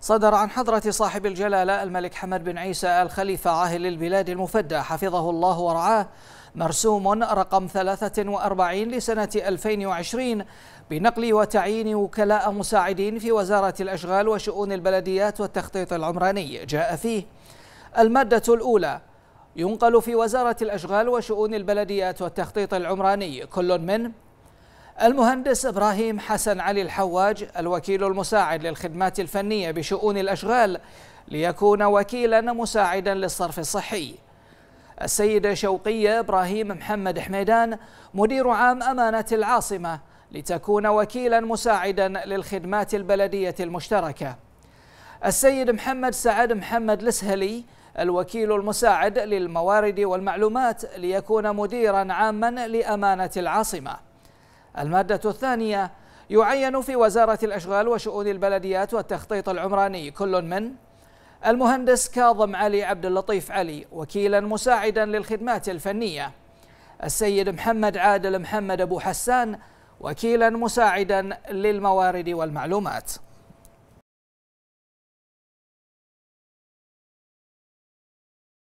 صدر عن حضرة صاحب الجلالة الملك حمد بن عيسى الخليفة عاهل البلاد المفدى حفظه الله ورعاه مرسوم رقم 43 لسنة 2020 بنقل وتعيين وكلاء مساعدين في وزارة الأشغال وشؤون البلديات والتخطيط العمراني جاء فيه المادة الأولى ينقل في وزارة الأشغال وشؤون البلديات والتخطيط العمراني كل من المهندس إبراهيم حسن علي الحواج الوكيل المساعد للخدمات الفنية بشؤون الأشغال ليكون وكيلا مساعدا للصرف الصحي السيدة شوقية إبراهيم محمد حميدان مدير عام أمانة العاصمة لتكون وكيلا مساعدا للخدمات البلدية المشتركة السيد محمد سعد محمد لسهلي الوكيل المساعد للموارد والمعلومات ليكون مديرا عاما لأمانة العاصمة المادة الثانية يعين في وزارة الأشغال وشؤون البلديات والتخطيط العمراني كل من المهندس كاظم علي عبد اللطيف علي وكيلا مساعدا للخدمات الفنية السيد محمد عادل محمد أبو حسان وكيلا مساعدا للموارد والمعلومات